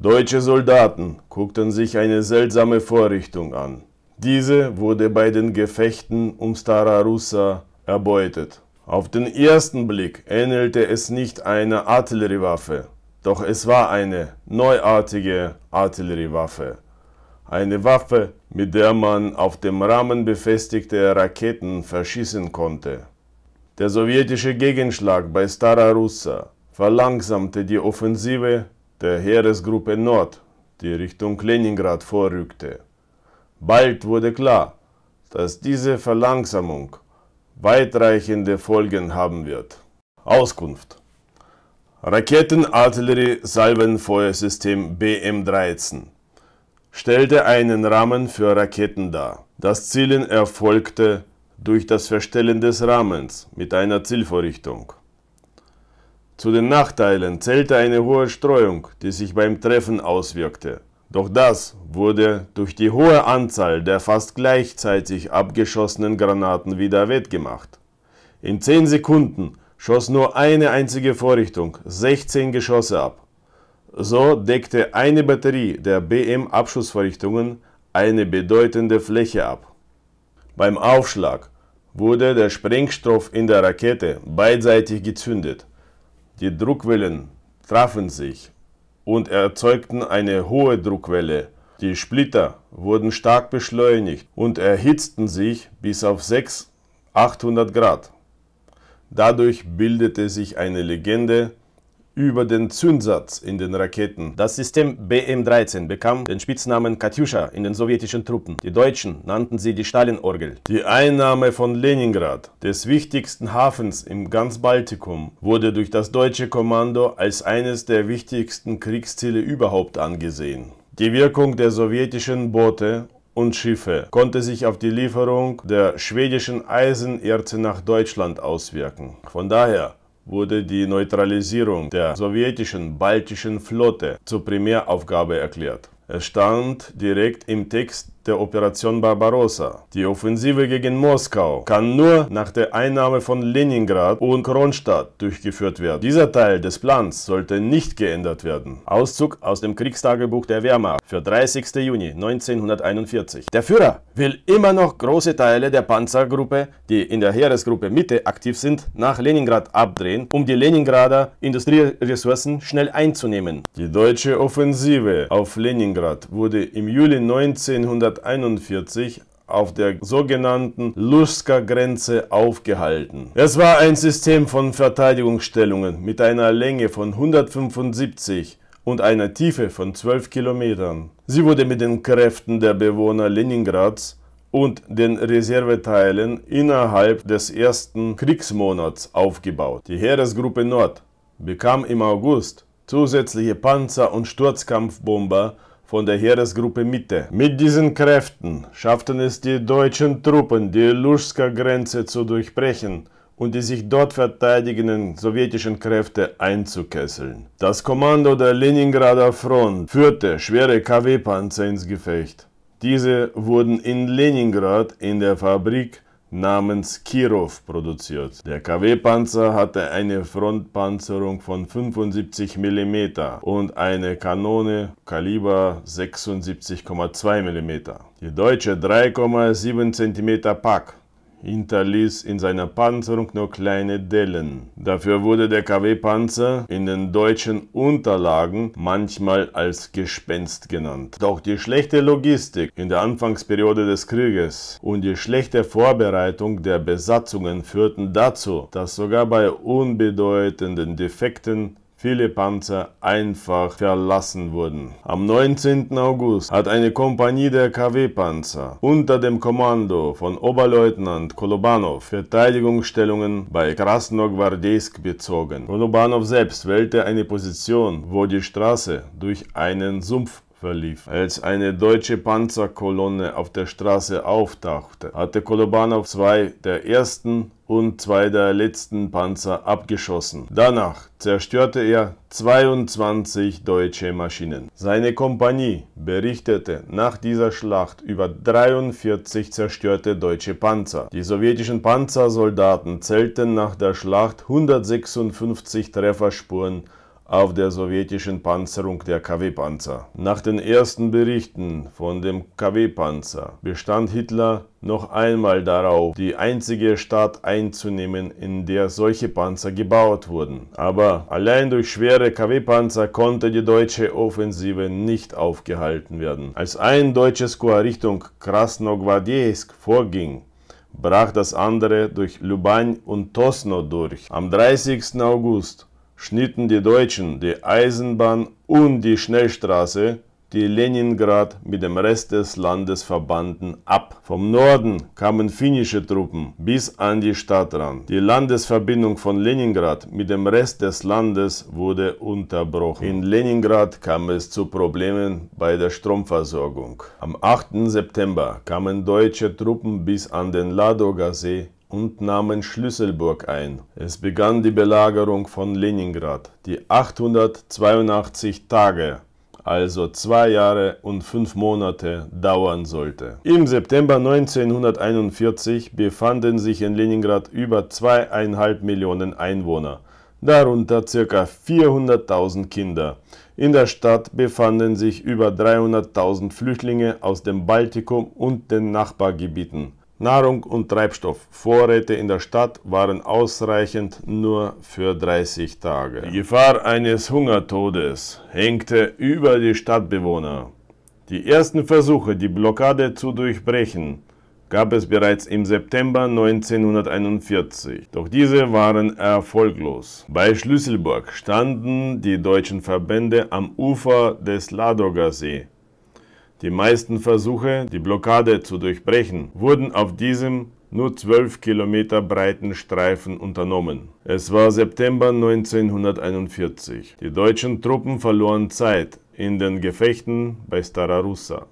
Deutsche Soldaten guckten sich eine seltsame Vorrichtung an. Diese wurde bei den Gefechten um Stara Russa erbeutet. Auf den ersten Blick ähnelte es nicht einer Artilleriewaffe, doch es war eine neuartige Artilleriewaffe. Eine Waffe, mit der man auf dem Rahmen befestigte Raketen verschießen konnte. Der sowjetische Gegenschlag bei Stara Russa verlangsamte die Offensive der Heeresgruppe Nord, die Richtung Leningrad vorrückte. Bald wurde klar, dass diese Verlangsamung weitreichende Folgen haben wird. Auskunft Raketenartillerie-Salvenfeuersystem BM-13 stellte einen Rahmen für Raketen dar. Das Zielen erfolgte durch das Verstellen des Rahmens mit einer Zielvorrichtung. Zu den Nachteilen zählte eine hohe Streuung, die sich beim Treffen auswirkte. Doch das wurde durch die hohe Anzahl der fast gleichzeitig abgeschossenen Granaten wieder wettgemacht. In 10 Sekunden schoss nur eine einzige Vorrichtung 16 Geschosse ab. So deckte eine Batterie der BM-Abschussvorrichtungen eine bedeutende Fläche ab. Beim Aufschlag wurde der Sprengstoff in der Rakete beidseitig gezündet. Die Druckwellen trafen sich und erzeugten eine hohe Druckwelle. Die Splitter wurden stark beschleunigt und erhitzten sich bis auf 600-800 Grad. Dadurch bildete sich eine Legende, über den Zündsatz in den Raketen. Das System BM-13 bekam den Spitznamen Katyusha in den sowjetischen Truppen. Die Deutschen nannten sie die Stalinorgel. Die Einnahme von Leningrad, des wichtigsten Hafens im ganz Baltikum, wurde durch das deutsche Kommando als eines der wichtigsten Kriegsziele überhaupt angesehen. Die Wirkung der sowjetischen Boote und Schiffe konnte sich auf die Lieferung der schwedischen Eisenerze nach Deutschland auswirken. Von daher wurde die Neutralisierung der sowjetischen baltischen Flotte zur Primäraufgabe erklärt. Es stand direkt im Text der Operation Barbarossa. Die Offensive gegen Moskau kann nur nach der Einnahme von Leningrad und Kronstadt durchgeführt werden. Dieser Teil des Plans sollte nicht geändert werden. Auszug aus dem Kriegstagebuch der Wehrmacht für 30. Juni 1941. Der Führer will immer noch große Teile der Panzergruppe, die in der Heeresgruppe Mitte aktiv sind, nach Leningrad abdrehen, um die Leningrader Industrieressourcen schnell einzunehmen. Die deutsche Offensive auf Leningrad wurde im Juli 1941 1941 auf der sogenannten luska Grenze aufgehalten. Es war ein System von Verteidigungsstellungen mit einer Länge von 175 und einer Tiefe von 12 Kilometern. Sie wurde mit den Kräften der Bewohner Leningrads und den Reserveteilen innerhalb des ersten Kriegsmonats aufgebaut. Die Heeresgruppe Nord bekam im August zusätzliche Panzer und Sturzkampfbomber von der Heeresgruppe Mitte. Mit diesen Kräften schafften es die deutschen Truppen, die Luschsker Grenze zu durchbrechen und die sich dort verteidigenden sowjetischen Kräfte einzukesseln. Das Kommando der Leningrader Front führte schwere KW-Panzer ins Gefecht. Diese wurden in Leningrad in der Fabrik namens Kirov produziert. Der KW-Panzer hatte eine Frontpanzerung von 75 mm und eine Kanone Kaliber 76,2 mm. Die deutsche 3,7 cm Pack hinterließ in seiner Panzerung nur kleine Dellen. Dafür wurde der KW-Panzer in den deutschen Unterlagen manchmal als Gespenst genannt. Doch die schlechte Logistik in der Anfangsperiode des Krieges und die schlechte Vorbereitung der Besatzungen führten dazu, dass sogar bei unbedeutenden Defekten viele Panzer einfach verlassen wurden. Am 19. August hat eine Kompanie der KW-Panzer unter dem Kommando von Oberleutnant Kolobanov Verteidigungsstellungen bei Krasnogwardeisk bezogen. Kolobanov selbst wählte eine Position, wo die Straße durch einen Sumpf verlief. Als eine deutsche Panzerkolonne auf der Straße auftauchte, hatte Kolobanov zwei der ersten und zwei der letzten Panzer abgeschossen. Danach zerstörte er 22 deutsche Maschinen. Seine Kompanie berichtete nach dieser Schlacht über 43 zerstörte deutsche Panzer. Die sowjetischen Panzersoldaten zählten nach der Schlacht 156 Trefferspuren auf der sowjetischen Panzerung der KW-Panzer. Nach den ersten Berichten von dem KW-Panzer bestand Hitler noch einmal darauf, die einzige Stadt einzunehmen, in der solche Panzer gebaut wurden. Aber allein durch schwere KW-Panzer konnte die deutsche Offensive nicht aufgehalten werden. Als ein deutsches Korps Richtung Krasnogwardejsk vorging, brach das andere durch Luban und Tosno durch. Am 30. August schnitten die Deutschen die Eisenbahn und die Schnellstraße, die Leningrad mit dem Rest des Landes verbanden, ab. Vom Norden kamen finnische Truppen bis an die Stadt ran. Die Landesverbindung von Leningrad mit dem Rest des Landes wurde unterbrochen. In Leningrad kam es zu Problemen bei der Stromversorgung. Am 8. September kamen deutsche Truppen bis an den Ladoga See und nahmen Schlüsselburg ein. Es begann die Belagerung von Leningrad, die 882 Tage, also zwei Jahre und fünf Monate dauern sollte. Im September 1941 befanden sich in Leningrad über zweieinhalb Millionen Einwohner, darunter ca. 400.000 Kinder. In der Stadt befanden sich über 300.000 Flüchtlinge aus dem Baltikum und den Nachbargebieten. Nahrung und Treibstoff, Vorräte in der Stadt waren ausreichend nur für 30 Tage. Die Gefahr eines Hungertodes hängte über die Stadtbewohner. Die ersten Versuche, die Blockade zu durchbrechen, gab es bereits im September 1941. Doch diese waren erfolglos. Bei Schlüsselburg standen die deutschen Verbände am Ufer des Ladogasee die meisten Versuche, die Blockade zu durchbrechen, wurden auf diesem nur 12 Kilometer breiten Streifen unternommen. Es war September 1941. Die deutschen Truppen verloren Zeit in den Gefechten bei Stararussa.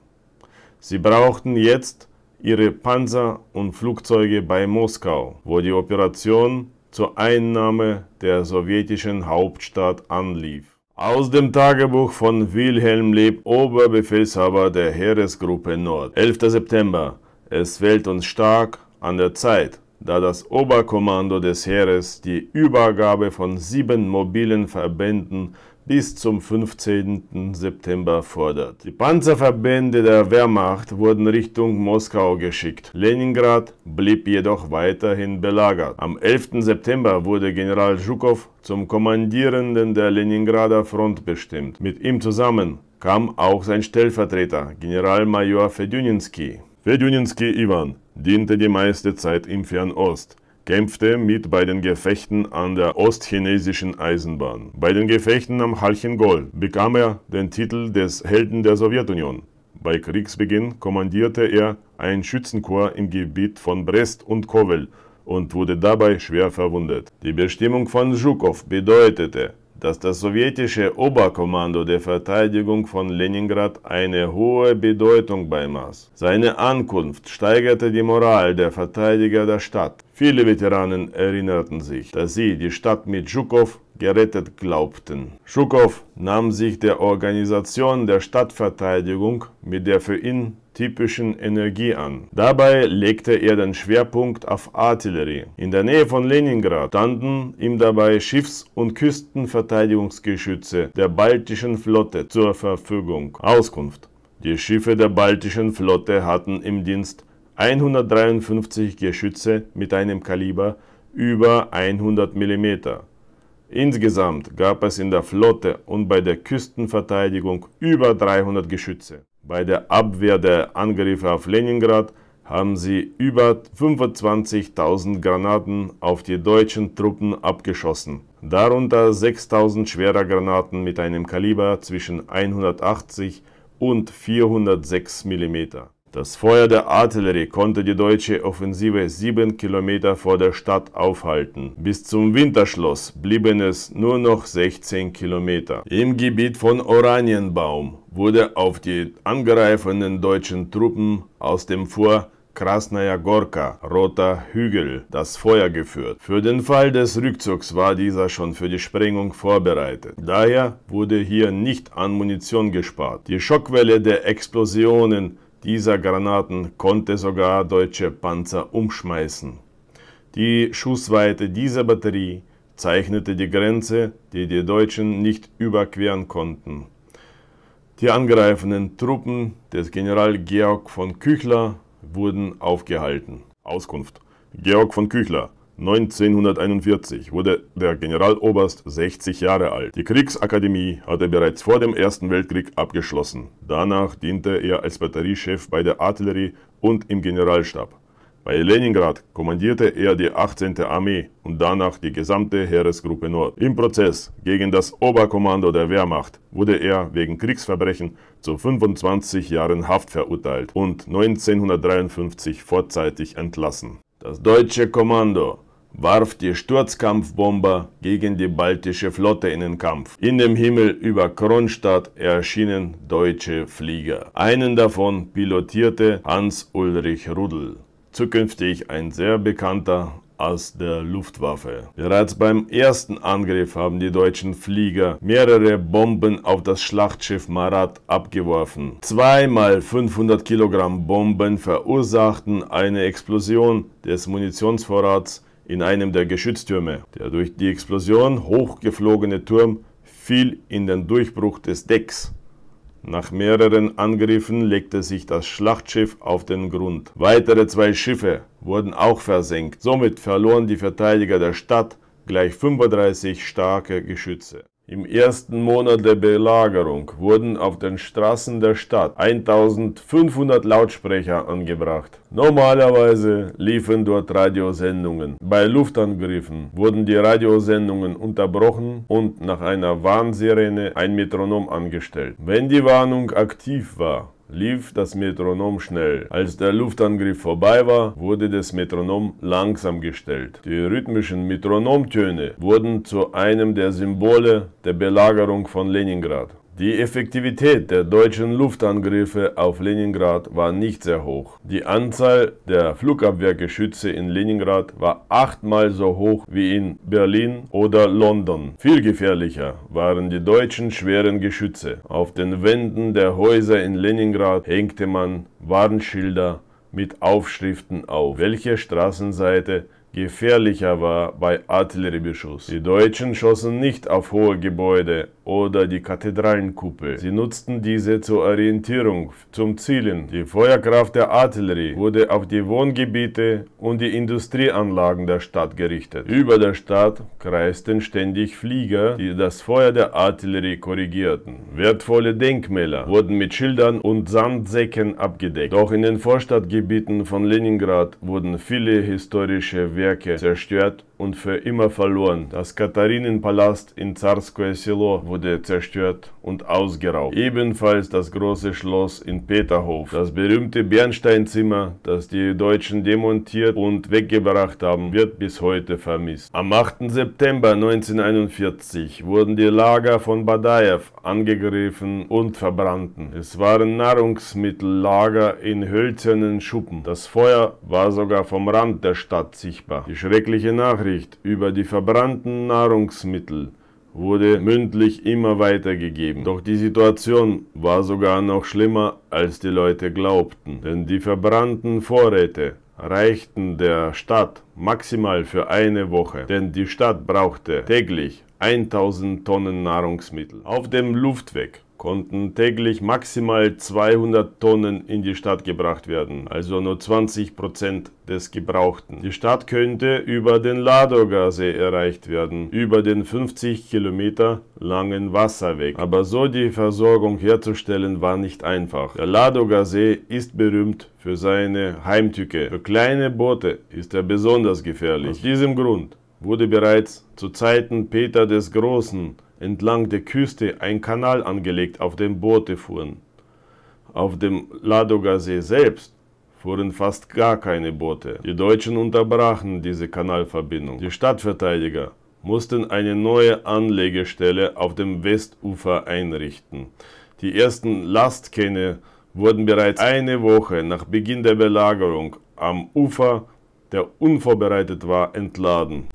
Sie brauchten jetzt ihre Panzer und Flugzeuge bei Moskau, wo die Operation zur Einnahme der sowjetischen Hauptstadt anlief. Aus dem Tagebuch von Wilhelm Lieb, Oberbefehlshaber der Heeresgruppe Nord. 11. September. Es fällt uns stark an der Zeit, da das Oberkommando des Heeres die Übergabe von sieben mobilen Verbänden bis zum 15. September fordert. Die Panzerverbände der Wehrmacht wurden Richtung Moskau geschickt. Leningrad blieb jedoch weiterhin belagert. Am 11. September wurde General Zhukov zum Kommandierenden der Leningrader Front bestimmt. Mit ihm zusammen kam auch sein Stellvertreter, Generalmajor Feduninski. Feduninski Ivan diente die meiste Zeit im Fernost kämpfte mit bei den Gefechten an der ostchinesischen Eisenbahn. Bei den Gefechten am Halchengol bekam er den Titel des Helden der Sowjetunion. Bei Kriegsbeginn kommandierte er ein Schützenkorps im Gebiet von Brest und Kowel und wurde dabei schwer verwundet. Die Bestimmung von Zhukov bedeutete, dass das sowjetische Oberkommando der Verteidigung von Leningrad eine hohe Bedeutung beimaß. Seine Ankunft steigerte die Moral der Verteidiger der Stadt. Viele Veteranen erinnerten sich, dass sie die Stadt mit Zhukov gerettet glaubten. Zhukov nahm sich der Organisation der Stadtverteidigung mit der für ihn typischen Energie an. Dabei legte er den Schwerpunkt auf Artillerie. In der Nähe von Leningrad standen ihm dabei Schiffs- und Küstenverteidigungsgeschütze der baltischen Flotte zur Verfügung. Auskunft. Die Schiffe der baltischen Flotte hatten im Dienst 153 Geschütze mit einem Kaliber über 100 mm. Insgesamt gab es in der Flotte und bei der Küstenverteidigung über 300 Geschütze. Bei der Abwehr der Angriffe auf Leningrad haben sie über 25.000 Granaten auf die deutschen Truppen abgeschossen, darunter 6.000 schwerer Granaten mit einem Kaliber zwischen 180 und 406 mm. Das Feuer der Artillerie konnte die deutsche Offensive sieben Kilometer vor der Stadt aufhalten. Bis zum Winterschloss blieben es nur noch 16 Kilometer. Im Gebiet von Oranienbaum wurde auf die angreifenden deutschen Truppen aus dem Fort Krasnaya Gorka, Roter Hügel, das Feuer geführt. Für den Fall des Rückzugs war dieser schon für die Sprengung vorbereitet. Daher wurde hier nicht an Munition gespart. Die Schockwelle der Explosionen dieser Granaten konnte sogar deutsche Panzer umschmeißen. Die Schussweite dieser Batterie zeichnete die Grenze, die die Deutschen nicht überqueren konnten. Die angreifenden Truppen des General Georg von Küchler wurden aufgehalten. Auskunft. Georg von Küchler, 1941 wurde der Generaloberst 60 Jahre alt. Die Kriegsakademie hatte bereits vor dem Ersten Weltkrieg abgeschlossen. Danach diente er als Batteriechef bei der Artillerie und im Generalstab. Bei Leningrad kommandierte er die 18. Armee und danach die gesamte Heeresgruppe Nord. Im Prozess gegen das Oberkommando der Wehrmacht wurde er wegen Kriegsverbrechen zu 25 Jahren Haft verurteilt und 1953 vorzeitig entlassen. Das deutsche Kommando warf die Sturzkampfbomber gegen die baltische Flotte in den Kampf. In dem Himmel über Kronstadt erschienen deutsche Flieger. Einen davon pilotierte Hans-Ulrich Rudel, zukünftig ein sehr bekannter aus der Luftwaffe. Bereits beim ersten Angriff haben die deutschen Flieger mehrere Bomben auf das Schlachtschiff Marat abgeworfen. Zweimal 500 Kilogramm Bomben verursachten eine Explosion des Munitionsvorrats in einem der Geschütztürme. Der durch die Explosion hochgeflogene Turm fiel in den Durchbruch des Decks. Nach mehreren Angriffen legte sich das Schlachtschiff auf den Grund. Weitere zwei Schiffe wurden auch versenkt. Somit verloren die Verteidiger der Stadt gleich 35 starke Geschütze. Im ersten Monat der Belagerung wurden auf den Straßen der Stadt 1500 Lautsprecher angebracht. Normalerweise liefen dort Radiosendungen. Bei Luftangriffen wurden die Radiosendungen unterbrochen und nach einer Warnsirene ein Metronom angestellt. Wenn die Warnung aktiv war, lief das Metronom schnell. Als der Luftangriff vorbei war, wurde das Metronom langsam gestellt. Die rhythmischen Metronomtöne wurden zu einem der Symbole der Belagerung von Leningrad. Die Effektivität der deutschen Luftangriffe auf Leningrad war nicht sehr hoch. Die Anzahl der Flugabwehrgeschütze in Leningrad war achtmal so hoch wie in Berlin oder London. Viel gefährlicher waren die deutschen schweren Geschütze. Auf den Wänden der Häuser in Leningrad hängte man Warnschilder mit Aufschriften auf, welche Straßenseite gefährlicher war bei Artilleriebeschuss. Die Deutschen schossen nicht auf hohe Gebäude oder die Kathedralenkuppel. Sie nutzten diese zur Orientierung, zum Zielen. Die Feuerkraft der Artillerie wurde auf die Wohngebiete und die Industrieanlagen der Stadt gerichtet. Über der Stadt kreisten ständig Flieger, die das Feuer der Artillerie korrigierten. Wertvolle Denkmäler wurden mit Schildern und Sandsäcken abgedeckt. Doch in den Vorstadtgebieten von Leningrad wurden viele historische Werke zerstört und für immer verloren. Das Katharinenpalast in Zarskoye Selo wurde zerstört und ausgeraubt. Ebenfalls das große Schloss in Peterhof, das berühmte Bernsteinzimmer, das die Deutschen demontiert und weggebracht haben, wird bis heute vermisst. Am 8. September 1941 wurden die Lager von Badaev angegriffen und verbrannten. Es waren Nahrungsmittellager in hölzernen Schuppen. Das Feuer war sogar vom Rand der Stadt sichtbar. Die schreckliche Nachricht Nachricht über die verbrannten Nahrungsmittel wurde mündlich immer weitergegeben. Doch die Situation war sogar noch schlimmer, als die Leute glaubten, denn die verbrannten Vorräte reichten der Stadt maximal für eine Woche, denn die Stadt brauchte täglich 1000 Tonnen Nahrungsmittel. Auf dem Luftweg konnten täglich maximal 200 Tonnen in die Stadt gebracht werden, also nur 20 Prozent des Gebrauchten. Die Stadt könnte über den Ladogasee erreicht werden, über den 50 Kilometer langen Wasserweg. Aber so die Versorgung herzustellen war nicht einfach. Der Ladogasee ist berühmt für seine Heimtücke. Für kleine Boote ist er besonders gefährlich. Aus diesem Grund wurde bereits zu Zeiten Peter des Großen entlang der Küste ein Kanal angelegt, auf dem Boote fuhren. Auf dem Ladogasee selbst fuhren fast gar keine Boote. Die Deutschen unterbrachen diese Kanalverbindung. Die Stadtverteidiger mussten eine neue Anlegestelle auf dem Westufer einrichten. Die ersten Lastkähne wurden bereits eine Woche nach Beginn der Belagerung am Ufer, der unvorbereitet war, entladen.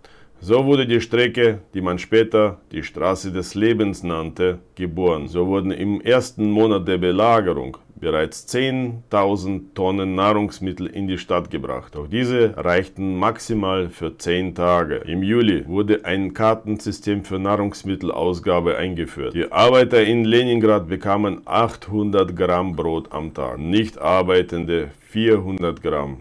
So wurde die Strecke, die man später die Straße des Lebens nannte, geboren. So wurden im ersten Monat der Belagerung bereits 10.000 Tonnen Nahrungsmittel in die Stadt gebracht. Doch diese reichten maximal für 10 Tage. Im Juli wurde ein Kartensystem für Nahrungsmittelausgabe eingeführt. Die Arbeiter in Leningrad bekamen 800 Gramm Brot am Tag, nicht arbeitende 400 Gramm.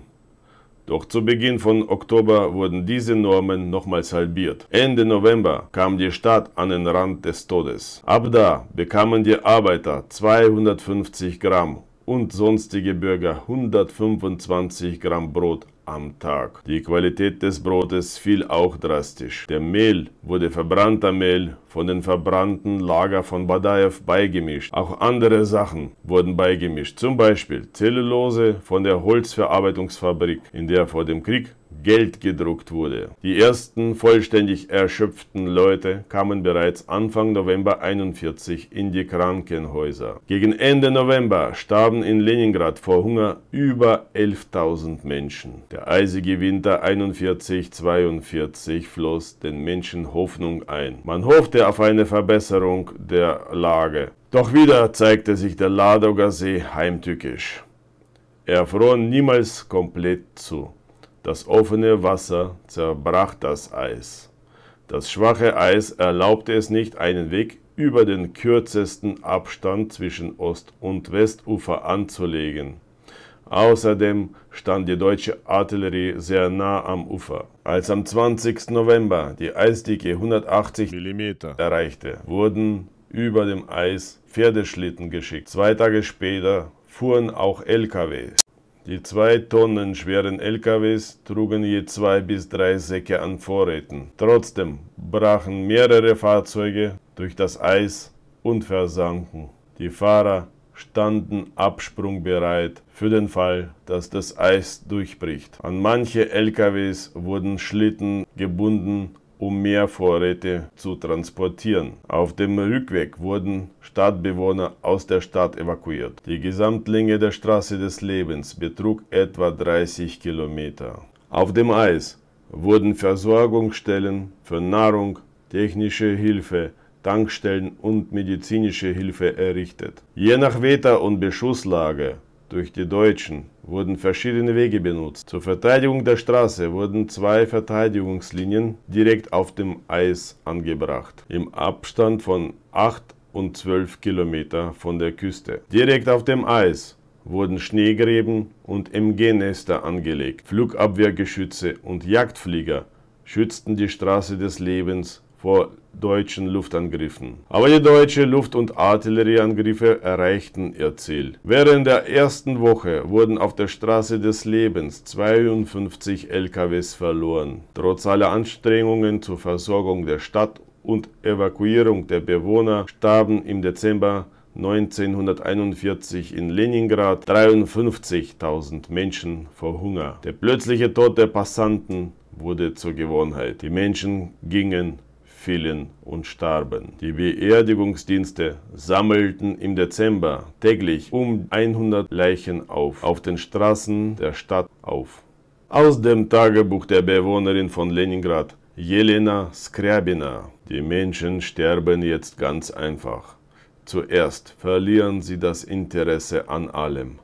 Doch zu Beginn von Oktober wurden diese Normen nochmals halbiert. Ende November kam die Stadt an den Rand des Todes. Ab da bekamen die Arbeiter 250 Gramm und sonstige Bürger 125 Gramm Brot am Tag. Die Qualität des Brotes fiel auch drastisch. Der Mehl wurde verbrannter Mehl von den verbrannten Lager von Badaev beigemischt. Auch andere Sachen wurden beigemischt, zum Beispiel Zellulose von der Holzverarbeitungsfabrik, in der vor dem Krieg Geld gedruckt wurde. Die ersten vollständig erschöpften Leute kamen bereits Anfang November 41 in die Krankenhäuser. Gegen Ende November starben in Leningrad vor Hunger über 11.000 Menschen. Der eisige Winter 41-42 floss den Menschen Hoffnung ein. Man hoffte auf eine Verbesserung der Lage. Doch wieder zeigte sich der Ladoger See heimtückisch. Er fror niemals komplett zu. Das offene Wasser zerbrach das Eis. Das schwache Eis erlaubte es nicht, einen Weg über den kürzesten Abstand zwischen Ost- und Westufer anzulegen. Außerdem stand die deutsche Artillerie sehr nah am Ufer. Als am 20. November die Eisdicke 180 mm erreichte, wurden über dem Eis Pferdeschlitten geschickt. Zwei Tage später fuhren auch LKWs. Die zwei Tonnen schweren LKWs trugen je zwei bis drei Säcke an Vorräten. Trotzdem brachen mehrere Fahrzeuge durch das Eis und versanken. Die Fahrer standen absprungbereit für den Fall, dass das Eis durchbricht. An manche LKWs wurden Schlitten gebunden um mehr Vorräte zu transportieren. Auf dem Rückweg wurden Stadtbewohner aus der Stadt evakuiert. Die Gesamtlänge der Straße des Lebens betrug etwa 30 Kilometer. Auf dem Eis wurden Versorgungsstellen für Nahrung, technische Hilfe, Tankstellen und medizinische Hilfe errichtet. Je nach Wetter und Beschusslage durch die Deutschen wurden verschiedene Wege benutzt. Zur Verteidigung der Straße wurden zwei Verteidigungslinien direkt auf dem Eis angebracht, im Abstand von 8 und 12 Kilometer von der Küste. Direkt auf dem Eis wurden Schneegräben und MG-Nester angelegt. Flugabwehrgeschütze und Jagdflieger schützten die Straße des Lebens vor deutschen Luftangriffen. Aber die deutschen Luft- und Artillerieangriffe erreichten ihr Ziel. Während der ersten Woche wurden auf der Straße des Lebens 52 LKWs verloren. Trotz aller Anstrengungen zur Versorgung der Stadt und Evakuierung der Bewohner starben im Dezember 1941 in Leningrad 53.000 Menschen vor Hunger. Der plötzliche Tod der Passanten wurde zur Gewohnheit. Die Menschen gingen fielen und starben. Die Beerdigungsdienste sammelten im Dezember täglich um 100 Leichen auf, auf den Straßen der Stadt auf. Aus dem Tagebuch der Bewohnerin von Leningrad, Jelena Skrabina. Die Menschen sterben jetzt ganz einfach. Zuerst verlieren sie das Interesse an allem.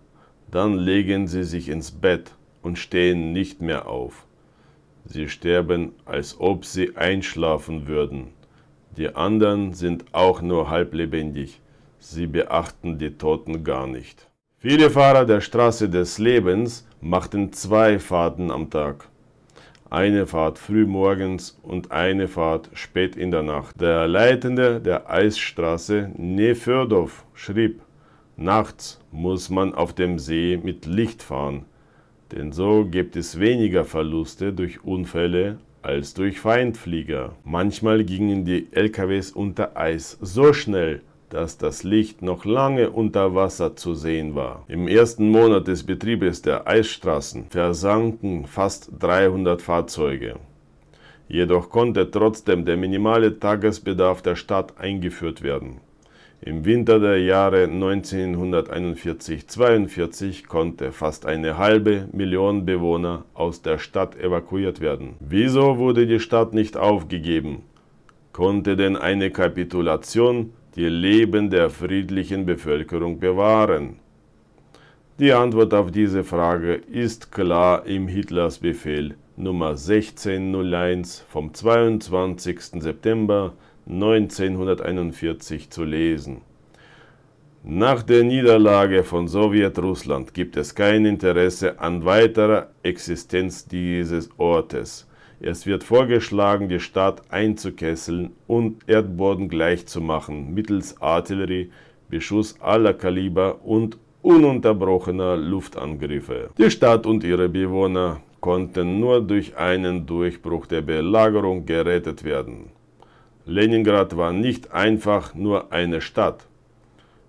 Dann legen sie sich ins Bett und stehen nicht mehr auf. Sie sterben, als ob sie einschlafen würden. Die anderen sind auch nur halblebendig. Sie beachten die Toten gar nicht. Viele Fahrer der Straße des Lebens machten zwei Fahrten am Tag. Eine Fahrt frühmorgens und eine Fahrt spät in der Nacht. Der Leitende der Eisstraße Nefördov schrieb, Nachts muss man auf dem See mit Licht fahren. Denn so gibt es weniger Verluste durch Unfälle als durch Feindflieger. Manchmal gingen die LKWs unter Eis so schnell, dass das Licht noch lange unter Wasser zu sehen war. Im ersten Monat des Betriebes der Eisstraßen versanken fast 300 Fahrzeuge. Jedoch konnte trotzdem der minimale Tagesbedarf der Stadt eingeführt werden. Im Winter der Jahre 1941-42 konnte fast eine halbe Million Bewohner aus der Stadt evakuiert werden. Wieso wurde die Stadt nicht aufgegeben? Konnte denn eine Kapitulation die Leben der friedlichen Bevölkerung bewahren? Die Antwort auf diese Frage ist klar im Hitlers Befehl Nummer 1601 vom 22. September 1941 zu lesen. Nach der Niederlage von Sowjetrussland gibt es kein Interesse an weiterer Existenz dieses Ortes. Es wird vorgeschlagen, die Stadt einzukesseln und Erdboden gleichzumachen mittels Artillerie, Beschuss aller Kaliber und ununterbrochener Luftangriffe. Die Stadt und ihre Bewohner konnten nur durch einen Durchbruch der Belagerung gerettet werden. Leningrad war nicht einfach nur eine Stadt.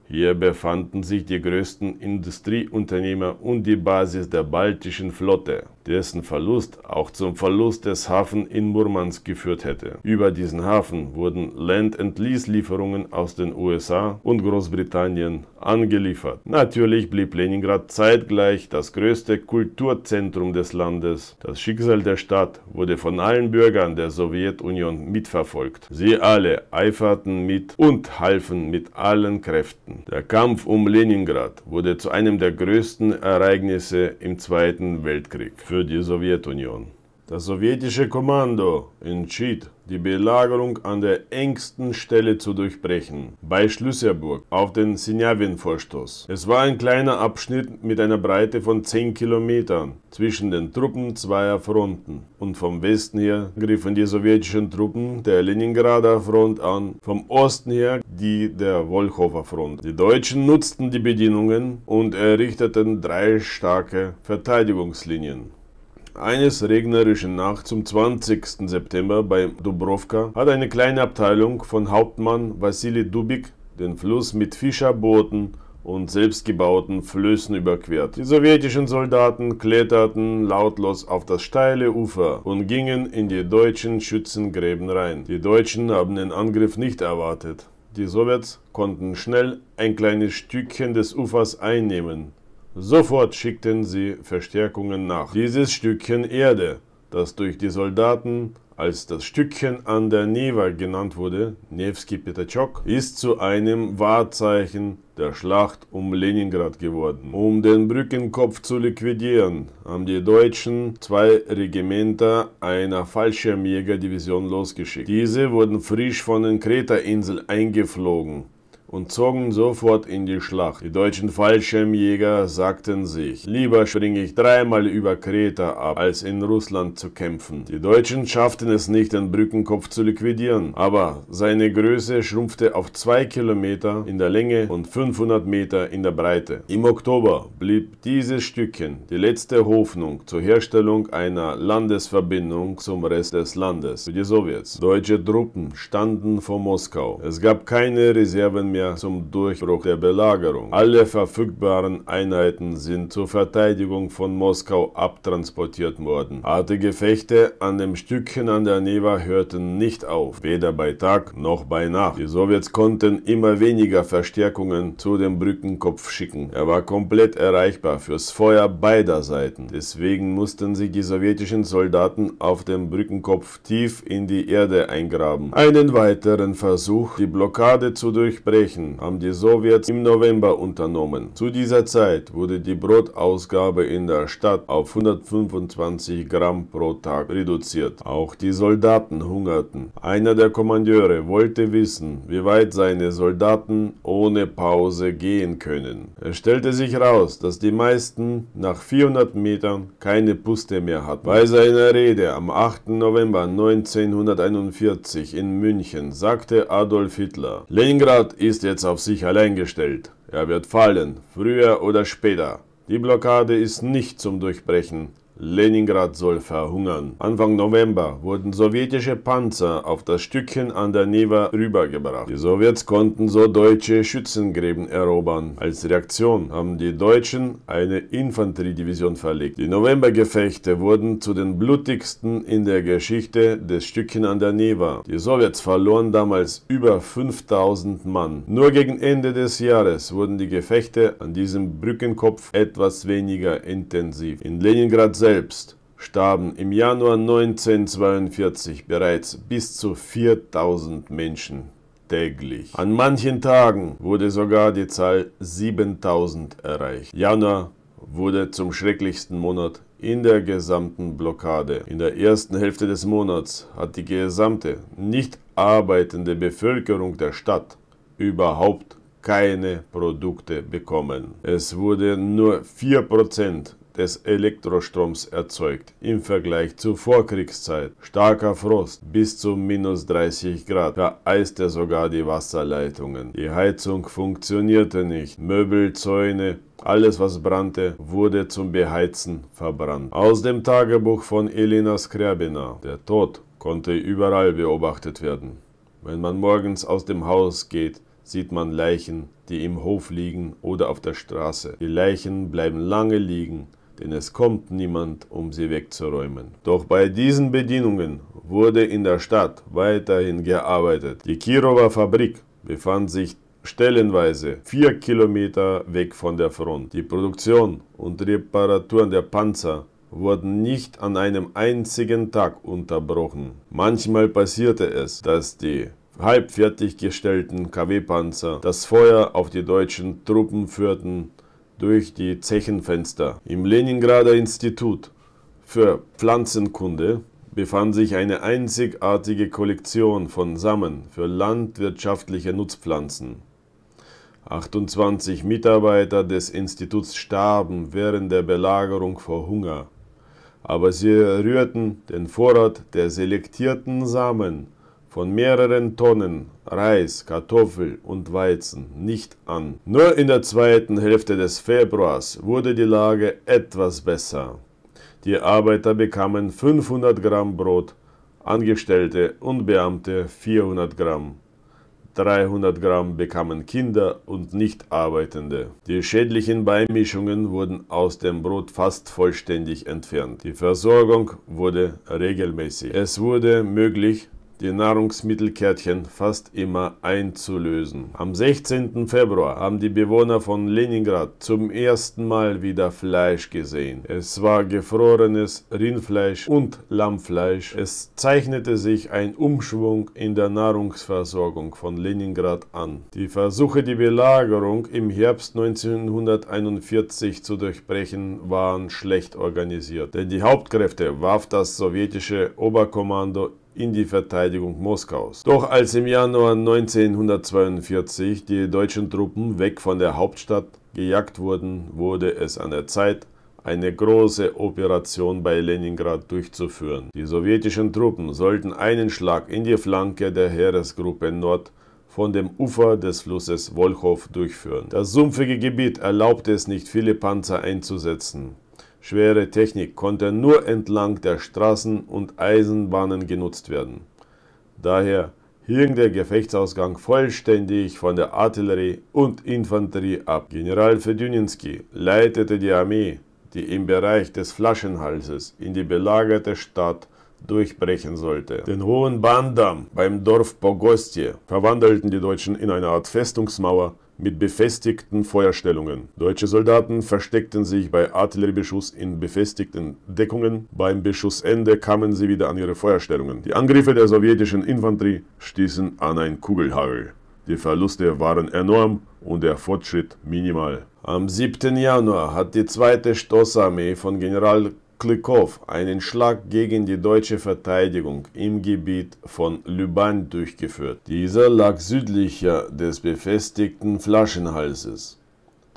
Hier befanden sich die größten Industrieunternehmer und die Basis der baltischen Flotte dessen Verlust auch zum Verlust des Hafens in Murmansk geführt hätte. Über diesen Hafen wurden Land- and Lease-Lieferungen aus den USA und Großbritannien angeliefert. Natürlich blieb Leningrad zeitgleich das größte Kulturzentrum des Landes. Das Schicksal der Stadt wurde von allen Bürgern der Sowjetunion mitverfolgt. Sie alle eiferten mit und halfen mit allen Kräften. Der Kampf um Leningrad wurde zu einem der größten Ereignisse im Zweiten Weltkrieg. Für für die Sowjetunion. Das sowjetische Kommando entschied, die Belagerung an der engsten Stelle zu durchbrechen, bei Schlüsselburg auf den Sinjavin-Vorstoß. Es war ein kleiner Abschnitt mit einer Breite von 10 Kilometern zwischen den Truppen zweier Fronten. Und vom Westen her griffen die sowjetischen Truppen der Leningrader Front an, vom Osten her die der Wolchower Front. Die Deutschen nutzten die Bedingungen und errichteten drei starke Verteidigungslinien. Eines regnerischen Nachts zum 20. September bei Dubrovka hat eine kleine Abteilung von Hauptmann Wassili Dubik den Fluss mit Fischerbooten und selbstgebauten Flößen überquert. Die sowjetischen Soldaten kletterten lautlos auf das steile Ufer und gingen in die deutschen Schützengräben rein. Die Deutschen haben den Angriff nicht erwartet. Die Sowjets konnten schnell ein kleines Stückchen des Ufers einnehmen. Sofort schickten sie Verstärkungen nach. Dieses Stückchen Erde, das durch die Soldaten als das Stückchen an der Neva genannt wurde, Nevsky Petachok, ist zu einem Wahrzeichen der Schlacht um Leningrad geworden. Um den Brückenkopf zu liquidieren, haben die Deutschen zwei Regimenter einer Fallschirmjägerdivision losgeschickt. Diese wurden frisch von den Kreta-Inseln eingeflogen und zogen sofort in die Schlacht. Die deutschen Fallschirmjäger sagten sich, lieber springe ich dreimal über Kreta ab, als in Russland zu kämpfen. Die Deutschen schafften es nicht, den Brückenkopf zu liquidieren, aber seine Größe schrumpfte auf 2 Kilometer in der Länge und 500 Meter in der Breite. Im Oktober blieb dieses Stückchen die letzte Hoffnung zur Herstellung einer Landesverbindung zum Rest des Landes für die Sowjets. Deutsche Truppen standen vor Moskau. Es gab keine Reserven mehr mehr zum Durchbruch der Belagerung. Alle verfügbaren Einheiten sind zur Verteidigung von Moskau abtransportiert worden. Harte Gefechte an dem Stückchen an der Neva hörten nicht auf, weder bei Tag noch bei Nacht. Die Sowjets konnten immer weniger Verstärkungen zu dem Brückenkopf schicken. Er war komplett erreichbar fürs Feuer beider Seiten. Deswegen mussten sich die sowjetischen Soldaten auf dem Brückenkopf tief in die Erde eingraben. Einen weiteren Versuch, die Blockade zu durchbrechen, Verbrechen haben die Sowjets im November unternommen. Zu dieser Zeit wurde die Brotausgabe in der Stadt auf 125 Gramm pro Tag reduziert. Auch die Soldaten hungerten. Einer der Kommandeure wollte wissen, wie weit seine Soldaten ohne Pause gehen können. Es stellte sich heraus, dass die meisten nach 400 Metern keine Puste mehr hatten. Bei seiner Rede am 8. November 1941 in München sagte Adolf Hitler, Leningrad ist ist jetzt auf sich allein gestellt. Er wird fallen, früher oder später. Die Blockade ist nicht zum Durchbrechen. Leningrad soll verhungern. Anfang November wurden sowjetische Panzer auf das Stückchen an der Neva rübergebracht. Die Sowjets konnten so deutsche Schützengräben erobern. Als Reaktion haben die Deutschen eine Infanteriedivision verlegt. Die Novembergefechte wurden zu den blutigsten in der Geschichte des Stückchen an der Neva. Die Sowjets verloren damals über 5000 Mann. Nur gegen Ende des Jahres wurden die Gefechte an diesem Brückenkopf etwas weniger intensiv. In Leningrad selbst selbst starben im Januar 1942 bereits bis zu 4000 Menschen täglich. An manchen Tagen wurde sogar die Zahl 7000 erreicht. Januar wurde zum schrecklichsten Monat in der gesamten Blockade. In der ersten Hälfte des Monats hat die gesamte nicht arbeitende Bevölkerung der Stadt überhaupt keine Produkte bekommen. Es wurde nur 4% des Elektrostroms erzeugt im Vergleich zur Vorkriegszeit. Starker Frost bis zu minus 30 Grad vereiste sogar die Wasserleitungen. Die Heizung funktionierte nicht. Möbel, Zäune, alles, was brannte, wurde zum Beheizen verbrannt. Aus dem Tagebuch von Elena Skriabina. Der Tod konnte überall beobachtet werden. Wenn man morgens aus dem Haus geht, sieht man Leichen, die im Hof liegen oder auf der Straße. Die Leichen bleiben lange liegen, denn es kommt niemand, um sie wegzuräumen. Doch bei diesen Bedingungen wurde in der Stadt weiterhin gearbeitet. Die Kirower Fabrik befand sich stellenweise vier Kilometer weg von der Front. Die Produktion und Reparaturen der Panzer wurden nicht an einem einzigen Tag unterbrochen. Manchmal passierte es, dass die halb fertiggestellten KW-Panzer das Feuer auf die deutschen Truppen führten durch die Zechenfenster. Im Leningrader Institut für Pflanzenkunde befand sich eine einzigartige Kollektion von Samen für landwirtschaftliche Nutzpflanzen. 28 Mitarbeiter des Instituts starben während der Belagerung vor Hunger, aber sie rührten den Vorrat der selektierten Samen von mehreren Tonnen Reis, Kartoffel und Weizen nicht an. Nur in der zweiten Hälfte des Februars wurde die Lage etwas besser. Die Arbeiter bekamen 500 Gramm Brot, Angestellte und Beamte 400 Gramm. 300 Gramm bekamen Kinder und Nichtarbeitende. Die schädlichen Beimischungen wurden aus dem Brot fast vollständig entfernt. Die Versorgung wurde regelmäßig. Es wurde möglich, die Nahrungsmittelkärtchen fast immer einzulösen. Am 16. Februar haben die Bewohner von Leningrad zum ersten Mal wieder Fleisch gesehen. Es war gefrorenes Rindfleisch und Lammfleisch. Es zeichnete sich ein Umschwung in der Nahrungsversorgung von Leningrad an. Die Versuche, die Belagerung im Herbst 1941 zu durchbrechen, waren schlecht organisiert, denn die Hauptkräfte warf das sowjetische Oberkommando in die Verteidigung Moskaus. Doch als im Januar 1942 die deutschen Truppen weg von der Hauptstadt gejagt wurden, wurde es an der Zeit, eine große Operation bei Leningrad durchzuführen. Die sowjetischen Truppen sollten einen Schlag in die Flanke der Heeresgruppe Nord von dem Ufer des Flusses Wolchow durchführen. Das sumpfige Gebiet erlaubte es nicht, viele Panzer einzusetzen. Schwere Technik konnte nur entlang der Straßen und Eisenbahnen genutzt werden. Daher hing der Gefechtsausgang vollständig von der Artillerie und Infanterie ab. General Fedyninski leitete die Armee, die im Bereich des Flaschenhalses in die belagerte Stadt durchbrechen sollte. Den hohen Bahndamm beim Dorf Pogostje verwandelten die Deutschen in eine Art Festungsmauer, mit befestigten Feuerstellungen. Deutsche Soldaten versteckten sich bei Artilleriebeschuss in befestigten Deckungen. Beim Beschussende kamen sie wieder an ihre Feuerstellungen. Die Angriffe der sowjetischen Infanterie stießen an ein Kugelhagel. Die Verluste waren enorm und der Fortschritt minimal. Am 7. Januar hat die zweite Stoßarmee von General Klikow einen Schlag gegen die deutsche Verteidigung im Gebiet von Lübant durchgeführt. Dieser lag südlicher des befestigten Flaschenhalses.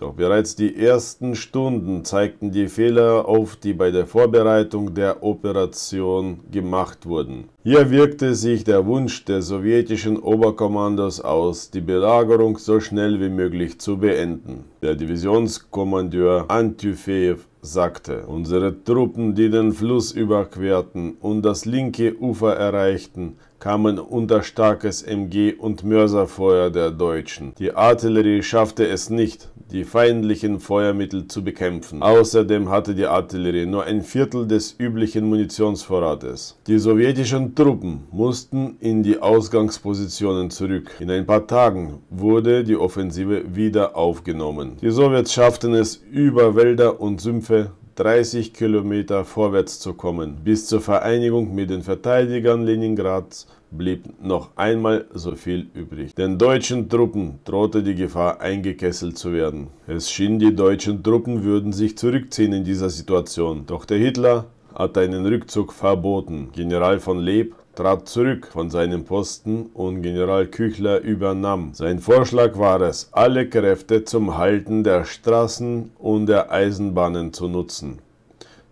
Doch bereits die ersten Stunden zeigten die Fehler auf, die bei der Vorbereitung der Operation gemacht wurden. Hier wirkte sich der Wunsch der sowjetischen Oberkommandos aus, die Belagerung so schnell wie möglich zu beenden. Der Divisionskommandeur Antyufeev sagte, unsere Truppen, die den Fluss überquerten und das linke Ufer erreichten, kamen unter starkes MG- und Mörserfeuer der Deutschen. Die Artillerie schaffte es nicht, die feindlichen Feuermittel zu bekämpfen. Außerdem hatte die Artillerie nur ein Viertel des üblichen Munitionsvorrates. Die sowjetischen Truppen mussten in die Ausgangspositionen zurück. In ein paar Tagen wurde die Offensive wieder aufgenommen. Die Sowjets schafften es über Wälder und Sümpfe 30 Kilometer vorwärts zu kommen, bis zur Vereinigung mit den Verteidigern Leningrads blieb noch einmal so viel übrig. Den deutschen Truppen drohte die Gefahr, eingekesselt zu werden. Es schien, die deutschen Truppen würden sich zurückziehen in dieser Situation. Doch der Hitler hat einen Rückzug verboten. General von Leb trat zurück von seinem Posten und General Küchler übernahm. Sein Vorschlag war es, alle Kräfte zum Halten der Straßen und der Eisenbahnen zu nutzen.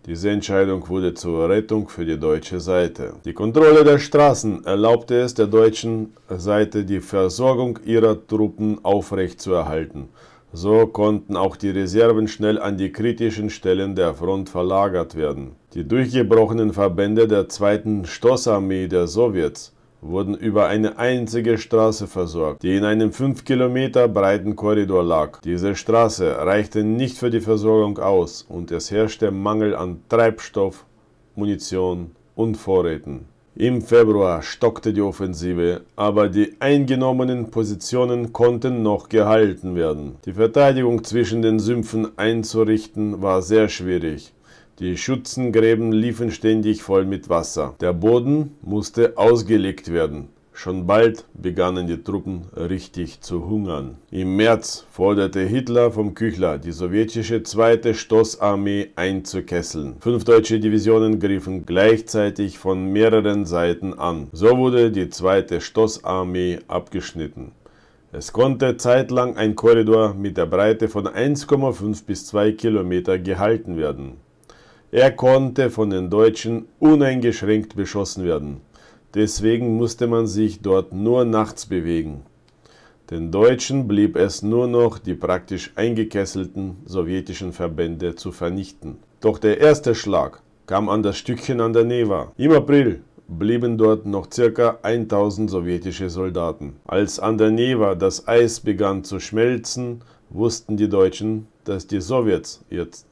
Diese Entscheidung wurde zur Rettung für die deutsche Seite. Die Kontrolle der Straßen erlaubte es der deutschen Seite, die Versorgung ihrer Truppen aufrechtzuerhalten. So konnten auch die Reserven schnell an die kritischen Stellen der Front verlagert werden. Die durchgebrochenen Verbände der zweiten Stoßarmee der Sowjets wurden über eine einzige Straße versorgt, die in einem 5 Kilometer breiten Korridor lag. Diese Straße reichte nicht für die Versorgung aus und es herrschte Mangel an Treibstoff, Munition und Vorräten. Im Februar stockte die Offensive, aber die eingenommenen Positionen konnten noch gehalten werden. Die Verteidigung zwischen den Sümpfen einzurichten war sehr schwierig. Die Schützengräben liefen ständig voll mit Wasser. Der Boden musste ausgelegt werden. Schon bald begannen die Truppen richtig zu hungern. Im März forderte Hitler vom Küchler, die sowjetische zweite Stoßarmee einzukesseln. Fünf deutsche Divisionen griffen gleichzeitig von mehreren Seiten an. So wurde die zweite Stoßarmee abgeschnitten. Es konnte zeitlang ein Korridor mit der Breite von 1,5 bis 2 Kilometer gehalten werden. Er konnte von den Deutschen uneingeschränkt beschossen werden. Deswegen musste man sich dort nur nachts bewegen. Den Deutschen blieb es nur noch, die praktisch eingekesselten sowjetischen Verbände zu vernichten. Doch der erste Schlag kam an das Stückchen an der Neva. Im April blieben dort noch ca. 1000 sowjetische Soldaten. Als an der Neva das Eis begann zu schmelzen, wussten die Deutschen, dass die Sowjets jetzt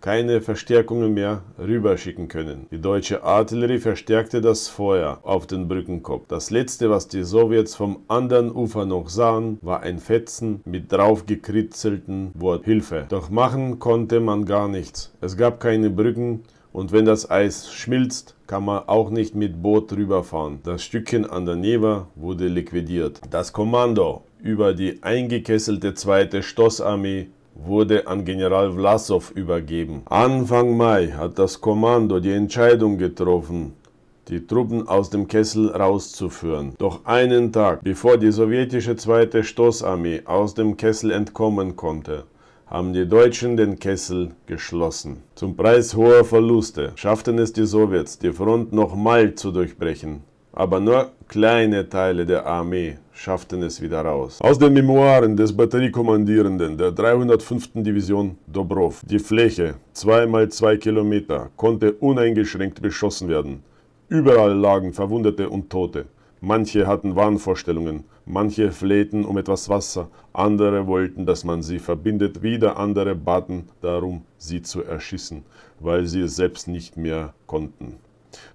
keine Verstärkungen mehr rüberschicken können. Die deutsche Artillerie verstärkte das Feuer auf den Brückenkopf. Das letzte, was die Sowjets vom anderen Ufer noch sahen, war ein Fetzen mit draufgekritzelten Wort Hilfe. Doch machen konnte man gar nichts. Es gab keine Brücken und wenn das Eis schmilzt, kann man auch nicht mit Boot rüberfahren. Das Stückchen an der Neva wurde liquidiert. Das Kommando über die eingekesselte zweite Stoßarmee wurde an General Vlasov übergeben. Anfang Mai hat das Kommando die Entscheidung getroffen, die Truppen aus dem Kessel rauszuführen. Doch einen Tag, bevor die sowjetische zweite Stoßarmee aus dem Kessel entkommen konnte, haben die Deutschen den Kessel geschlossen. Zum Preis hoher Verluste schafften es die Sowjets, die Front nochmal zu durchbrechen aber nur kleine Teile der Armee schafften es wieder raus. Aus den Memoiren des Batteriekommandierenden der 305. Division Dobrov. Die Fläche, 2 x 2 Kilometer, konnte uneingeschränkt beschossen werden. Überall lagen Verwundete und Tote. Manche hatten Wahnvorstellungen, manche flehten um etwas Wasser, andere wollten, dass man sie verbindet, wieder andere baten darum, sie zu erschießen, weil sie es selbst nicht mehr konnten.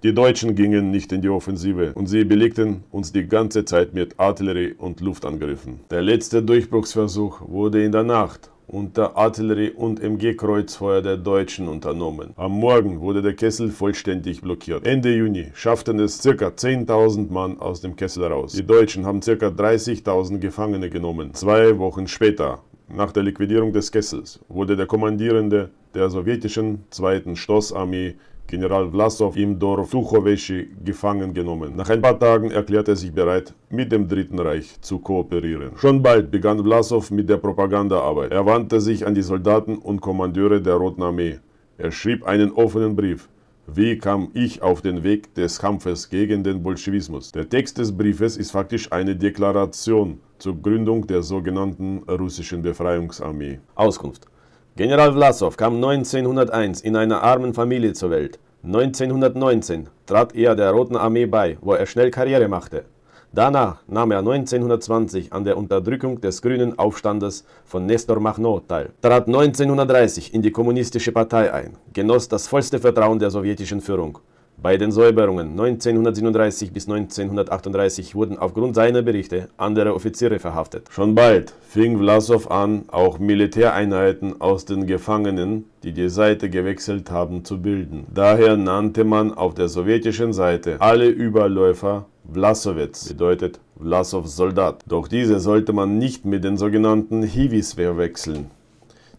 Die Deutschen gingen nicht in die Offensive und sie belegten uns die ganze Zeit mit Artillerie und Luftangriffen. Der letzte Durchbruchsversuch wurde in der Nacht unter Artillerie und MG-Kreuzfeuer der Deutschen unternommen. Am Morgen wurde der Kessel vollständig blockiert. Ende Juni schafften es ca. 10.000 Mann aus dem Kessel raus. Die Deutschen haben ca. 30.000 Gefangene genommen. Zwei Wochen später, nach der Liquidierung des Kessels, wurde der Kommandierende der sowjetischen 2. Stoßarmee General Vlasov im Dorf Suchoweschi gefangen genommen. Nach ein paar Tagen erklärte er sich bereit, mit dem Dritten Reich zu kooperieren. Schon bald begann Vlasov mit der Propagandaarbeit. Er wandte sich an die Soldaten und Kommandeure der Roten Armee. Er schrieb einen offenen Brief. Wie kam ich auf den Weg des Kampfes gegen den Bolschewismus? Der Text des Briefes ist faktisch eine Deklaration zur Gründung der sogenannten russischen Befreiungsarmee. Auskunft. General Vlasov kam 1901 in einer armen Familie zur Welt. 1919 trat er der Roten Armee bei, wo er schnell Karriere machte. Danach nahm er 1920 an der Unterdrückung des grünen Aufstandes von Nestor Machno teil, trat 1930 in die Kommunistische Partei ein, genoss das vollste Vertrauen der sowjetischen Führung. Bei den Säuberungen 1937 bis 1938 wurden aufgrund seiner Berichte andere Offiziere verhaftet. Schon bald fing Vlasov an, auch Militäreinheiten aus den Gefangenen, die die Seite gewechselt haben, zu bilden. Daher nannte man auf der sowjetischen Seite alle Überläufer Vlasovets, bedeutet Vlasovs Soldat. Doch diese sollte man nicht mit den sogenannten Hiwis verwechseln.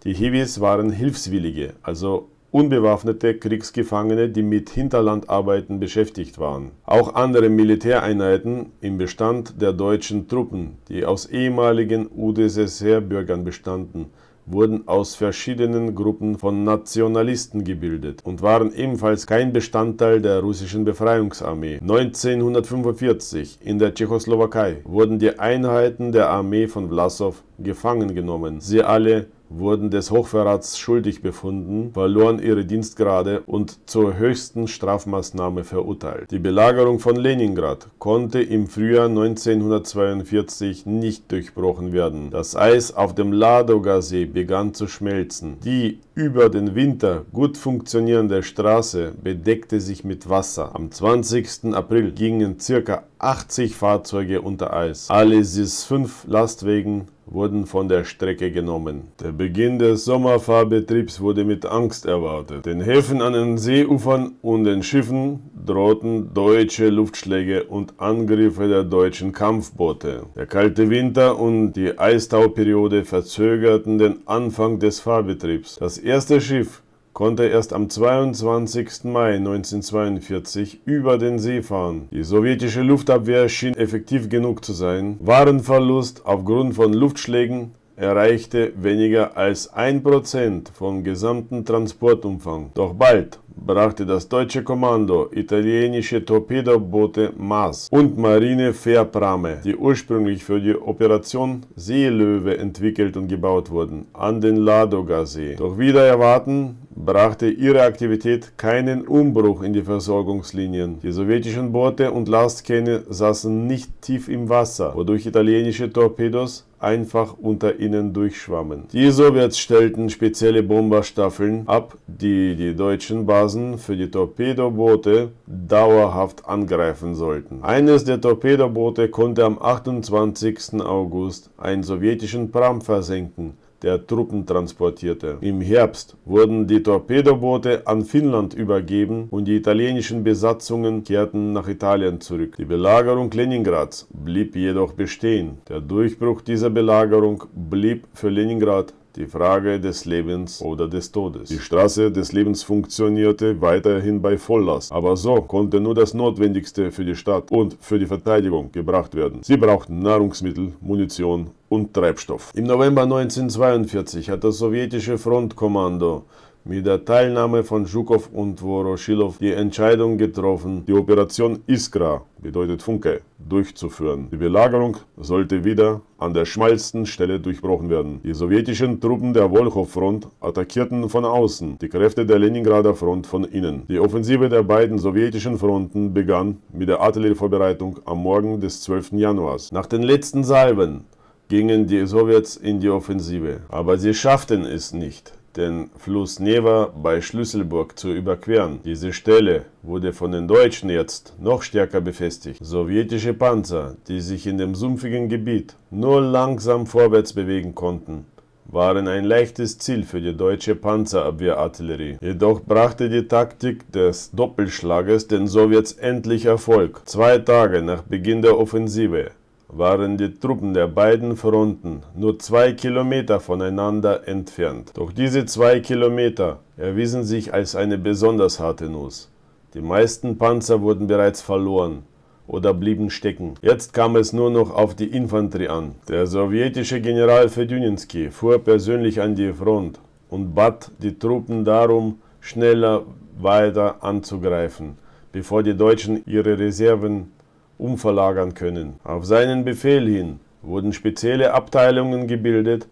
Die Hiwis waren Hilfswillige, also unbewaffnete Kriegsgefangene, die mit Hinterlandarbeiten beschäftigt waren. Auch andere Militäreinheiten im Bestand der deutschen Truppen, die aus ehemaligen UdSSR-Bürgern bestanden, wurden aus verschiedenen Gruppen von Nationalisten gebildet und waren ebenfalls kein Bestandteil der russischen Befreiungsarmee. 1945 in der Tschechoslowakei wurden die Einheiten der Armee von Vlasov gefangen genommen. Sie alle wurden des Hochverrats schuldig befunden, verloren ihre Dienstgrade und zur höchsten Strafmaßnahme verurteilt. Die Belagerung von Leningrad konnte im Frühjahr 1942 nicht durchbrochen werden. Das Eis auf dem Ladogasee begann zu schmelzen. Die über den Winter gut funktionierende Straße bedeckte sich mit Wasser. Am 20. April gingen ca. 80 Fahrzeuge unter Eis. Alle SIS 5 Lastwagen wurden von der Strecke genommen. Der Beginn des Sommerfahrbetriebs wurde mit Angst erwartet. Den Häfen an den Seeufern und den Schiffen drohten deutsche Luftschläge und Angriffe der deutschen Kampfboote. Der kalte Winter und die Eistauperiode verzögerten den Anfang des Fahrbetriebs. Das erste Schiff konnte erst am 22. Mai 1942 über den See fahren. Die sowjetische Luftabwehr schien effektiv genug zu sein. Warenverlust aufgrund von Luftschlägen erreichte weniger als 1% vom gesamten Transportumfang. Doch bald brachte das deutsche Kommando italienische Torpedoboote Mars und Marine Fairprame, die ursprünglich für die Operation Seelöwe entwickelt und gebaut wurden, an den Ladogasee. Doch wieder erwarten brachte ihre Aktivität keinen Umbruch in die Versorgungslinien. Die sowjetischen Boote und Lastkähne saßen nicht tief im Wasser, wodurch italienische Torpedos einfach unter ihnen durchschwammen. Die Sowjets stellten spezielle Bomberstaffeln ab, die die deutschen Basen für die Torpedoboote dauerhaft angreifen sollten. Eines der Torpedoboote konnte am 28. August einen sowjetischen Pram versenken, der Truppen transportierte. Im Herbst wurden die Torpedoboote an Finnland übergeben und die italienischen Besatzungen kehrten nach Italien zurück. Die Belagerung Leningrads blieb jedoch bestehen. Der Durchbruch dieser Belagerung blieb für Leningrad die Frage des Lebens oder des Todes. Die Straße des Lebens funktionierte weiterhin bei Volllast, aber so konnte nur das Notwendigste für die Stadt und für die Verteidigung gebracht werden. Sie brauchten Nahrungsmittel, Munition und Treibstoff. Im November 1942 hat das sowjetische Frontkommando mit der Teilnahme von Zhukov und Voroshilov die Entscheidung getroffen, die Operation Iskra, bedeutet Funke, durchzuführen. Die Belagerung sollte wieder an der schmalsten Stelle durchbrochen werden. Die sowjetischen Truppen der Wolchow-Front attackierten von außen, die Kräfte der Leningrader Front von innen. Die Offensive der beiden sowjetischen Fronten begann mit der Artillerievorbereitung am Morgen des 12. Januars. Nach den letzten Salben gingen die Sowjets in die Offensive, aber sie schafften es nicht den Fluss Neva bei Schlüsselburg zu überqueren. Diese Stelle wurde von den Deutschen jetzt noch stärker befestigt. Sowjetische Panzer, die sich in dem sumpfigen Gebiet nur langsam vorwärts bewegen konnten, waren ein leichtes Ziel für die deutsche Panzerabwehrartillerie. Jedoch brachte die Taktik des Doppelschlages den Sowjets endlich Erfolg. Zwei Tage nach Beginn der Offensive waren die Truppen der beiden Fronten nur zwei Kilometer voneinander entfernt. Doch diese zwei Kilometer erwiesen sich als eine besonders harte Nuss. Die meisten Panzer wurden bereits verloren oder blieben stecken. Jetzt kam es nur noch auf die Infanterie an. Der sowjetische General Fedyuninsky fuhr persönlich an die Front und bat die Truppen darum, schneller weiter anzugreifen, bevor die Deutschen ihre Reserven umverlagern können. Auf seinen Befehl hin wurden spezielle Abteilungen gebildet,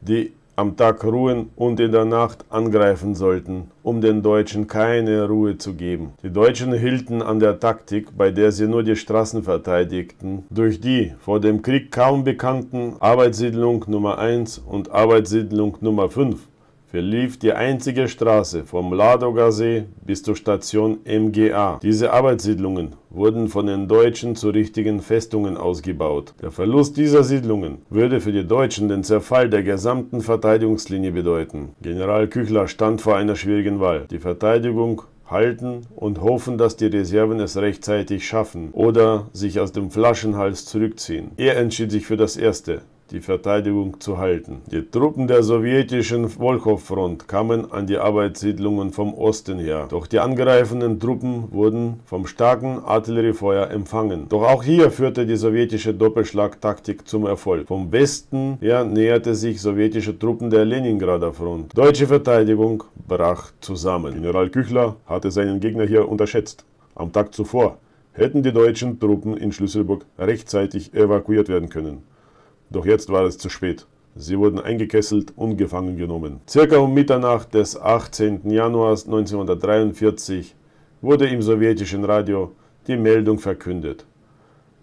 die am Tag ruhen und in der Nacht angreifen sollten, um den Deutschen keine Ruhe zu geben. Die Deutschen hielten an der Taktik, bei der sie nur die Straßen verteidigten, durch die vor dem Krieg kaum bekannten Arbeitssiedlung Nummer 1 und Arbeitssiedlung Nummer 5 verlief die einzige Straße vom Ladoga See bis zur Station MGA. Diese Arbeitssiedlungen wurden von den Deutschen zu richtigen Festungen ausgebaut. Der Verlust dieser Siedlungen würde für die Deutschen den Zerfall der gesamten Verteidigungslinie bedeuten. General Küchler stand vor einer schwierigen Wahl. Die Verteidigung halten und hoffen, dass die Reserven es rechtzeitig schaffen oder sich aus dem Flaschenhals zurückziehen. Er entschied sich für das Erste die Verteidigung zu halten. Die Truppen der sowjetischen Wolkow-Front kamen an die Arbeitssiedlungen vom Osten her, doch die angreifenden Truppen wurden vom starken Artilleriefeuer empfangen. Doch auch hier führte die sowjetische Doppelschlagtaktik zum Erfolg. Vom Westen her näherte sich sowjetische Truppen der Leningrader Front. Deutsche Verteidigung brach zusammen. General Küchler hatte seinen Gegner hier unterschätzt. Am Tag zuvor hätten die deutschen Truppen in Schlüsselburg rechtzeitig evakuiert werden können. Doch jetzt war es zu spät. Sie wurden eingekesselt und gefangen genommen. Circa um Mitternacht des 18. Januars 1943 wurde im sowjetischen Radio die Meldung verkündet.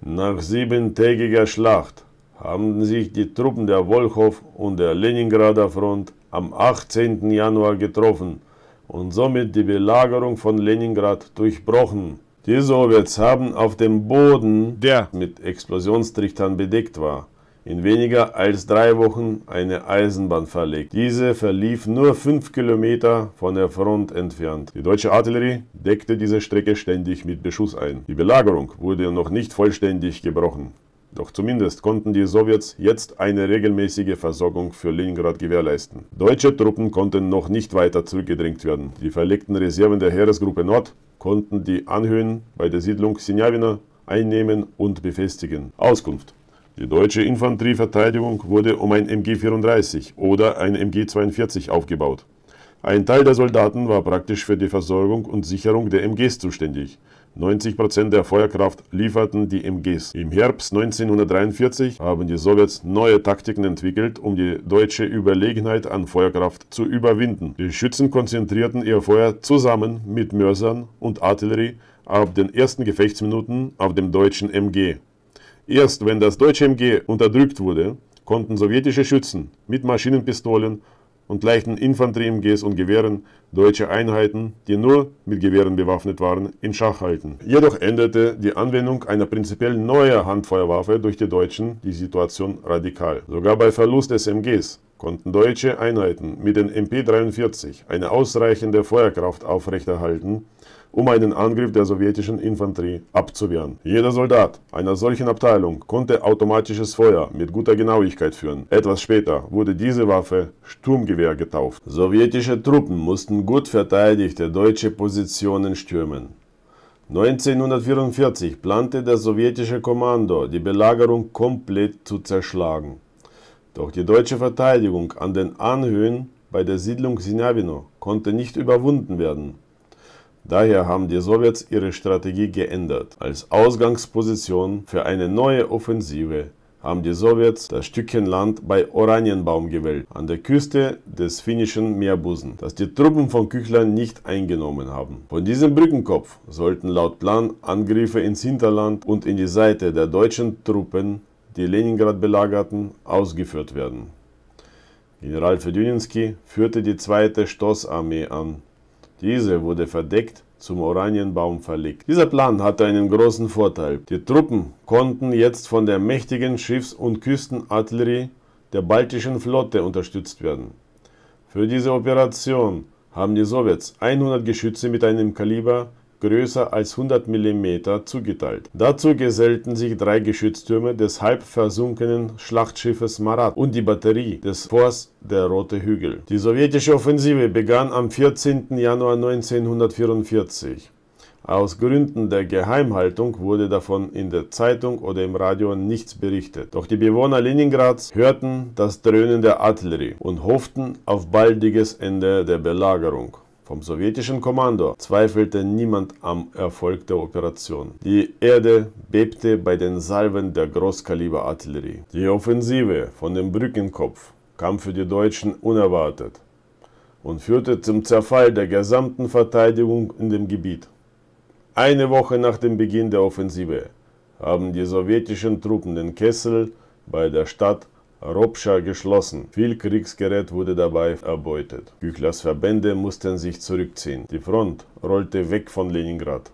Nach siebentägiger Schlacht haben sich die Truppen der Wolchow und der Leningrader Front am 18. Januar getroffen und somit die Belagerung von Leningrad durchbrochen. Die Sowjets haben auf dem Boden, der mit Explosionstrichtern bedeckt war, in weniger als drei Wochen eine Eisenbahn verlegt. Diese verlief nur fünf Kilometer von der Front entfernt. Die deutsche Artillerie deckte diese Strecke ständig mit Beschuss ein. Die Belagerung wurde noch nicht vollständig gebrochen. Doch zumindest konnten die Sowjets jetzt eine regelmäßige Versorgung für Leningrad gewährleisten. Deutsche Truppen konnten noch nicht weiter zurückgedrängt werden. Die verlegten Reserven der Heeresgruppe Nord konnten die Anhöhen bei der Siedlung Sinjavina einnehmen und befestigen. Auskunft die deutsche Infanterieverteidigung wurde um ein MG-34 oder ein MG-42 aufgebaut. Ein Teil der Soldaten war praktisch für die Versorgung und Sicherung der MGs zuständig. 90% Prozent der Feuerkraft lieferten die MGs. Im Herbst 1943 haben die Sowjets neue Taktiken entwickelt, um die deutsche Überlegenheit an Feuerkraft zu überwinden. Die Schützen konzentrierten ihr Feuer zusammen mit Mörsern und Artillerie ab den ersten Gefechtsminuten auf dem deutschen MG. Erst wenn das deutsche MG unterdrückt wurde, konnten sowjetische Schützen mit Maschinenpistolen und leichten Infanterie-MGs und Gewehren deutsche Einheiten, die nur mit Gewehren bewaffnet waren, in Schach halten. Jedoch änderte die Anwendung einer prinzipiell neuen Handfeuerwaffe durch die Deutschen die Situation radikal. Sogar bei Verlust des MGs konnten deutsche Einheiten mit den MP-43 eine ausreichende Feuerkraft aufrechterhalten um einen Angriff der sowjetischen Infanterie abzuwehren. Jeder Soldat einer solchen Abteilung konnte automatisches Feuer mit guter Genauigkeit führen. Etwas später wurde diese Waffe Sturmgewehr getauft. Sowjetische Truppen mussten gut verteidigte deutsche Positionen stürmen. 1944 plante das sowjetische Kommando, die Belagerung komplett zu zerschlagen. Doch die deutsche Verteidigung an den Anhöhen bei der Siedlung Sinavino konnte nicht überwunden werden. Daher haben die Sowjets ihre Strategie geändert. Als Ausgangsposition für eine neue Offensive haben die Sowjets das Stückchen Land bei Oranienbaum gewählt, an der Küste des finnischen Meerbusen, das die Truppen von Küchler nicht eingenommen haben. Von diesem Brückenkopf sollten laut Plan Angriffe ins Hinterland und in die Seite der deutschen Truppen, die Leningrad belagerten, ausgeführt werden. General Fedyninski führte die zweite Stoßarmee an, diese wurde verdeckt zum Oranienbaum verlegt. Dieser Plan hatte einen großen Vorteil. Die Truppen konnten jetzt von der mächtigen Schiffs- und Küstenartillerie der baltischen Flotte unterstützt werden. Für diese Operation haben die Sowjets 100 Geschütze mit einem Kaliber größer als 100 mm zugeteilt. Dazu gesellten sich drei Geschütztürme des halb versunkenen Schlachtschiffes Marat und die Batterie des Forts der Rote Hügel. Die sowjetische Offensive begann am 14. Januar 1944. Aus Gründen der Geheimhaltung wurde davon in der Zeitung oder im Radio nichts berichtet. Doch die Bewohner Leningrads hörten das Dröhnen der Artillerie und hofften auf baldiges Ende der Belagerung. Vom sowjetischen Kommando zweifelte niemand am Erfolg der Operation. Die Erde bebte bei den Salven der Großkaliberartillerie. Die Offensive von dem Brückenkopf kam für die Deutschen unerwartet und führte zum Zerfall der gesamten Verteidigung in dem Gebiet. Eine Woche nach dem Beginn der Offensive haben die sowjetischen Truppen den Kessel bei der Stadt Ropscha geschlossen. Viel Kriegsgerät wurde dabei erbeutet. Küchlers Verbände mussten sich zurückziehen. Die Front rollte weg von Leningrad.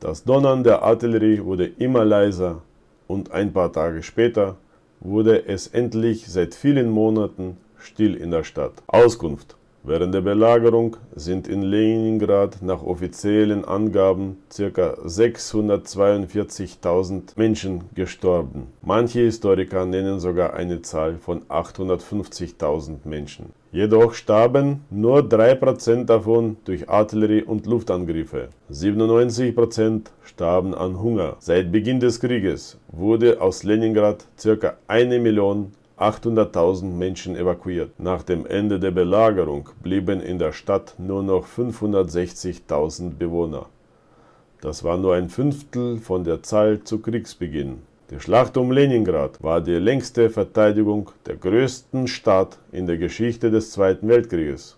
Das Donnern der Artillerie wurde immer leiser und ein paar Tage später wurde es endlich seit vielen Monaten still in der Stadt. Auskunft Während der Belagerung sind in Leningrad nach offiziellen Angaben ca. 642.000 Menschen gestorben. Manche Historiker nennen sogar eine Zahl von 850.000 Menschen. Jedoch starben nur 3% davon durch Artillerie- und Luftangriffe. 97% starben an Hunger. Seit Beginn des Krieges wurde aus Leningrad ca. 1 Million 800.000 Menschen evakuiert. Nach dem Ende der Belagerung blieben in der Stadt nur noch 560.000 Bewohner. Das war nur ein Fünftel von der Zahl zu Kriegsbeginn. Die Schlacht um Leningrad war die längste Verteidigung der größten Stadt in der Geschichte des Zweiten Weltkrieges.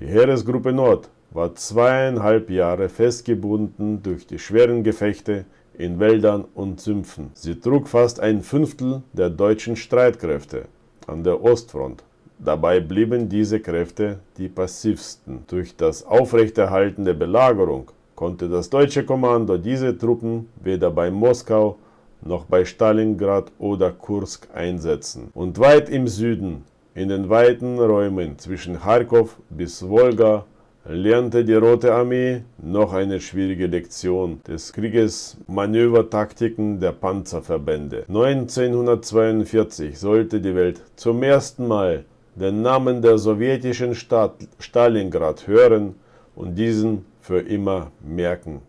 Die Heeresgruppe Nord war zweieinhalb Jahre festgebunden durch die schweren Gefechte in Wäldern und Sümpfen. Sie trug fast ein Fünftel der deutschen Streitkräfte an der Ostfront. Dabei blieben diese Kräfte die passivsten. Durch das Aufrechterhalten der Belagerung konnte das deutsche Kommando diese Truppen weder bei Moskau noch bei Stalingrad oder Kursk einsetzen. Und weit im Süden, in den weiten Räumen zwischen Kharkov bis Wolga lernte die Rote Armee noch eine schwierige Lektion des Krieges Manövertaktiken der Panzerverbände. 1942 sollte die Welt zum ersten Mal den Namen der sowjetischen Stadt Stalingrad hören und diesen für immer merken.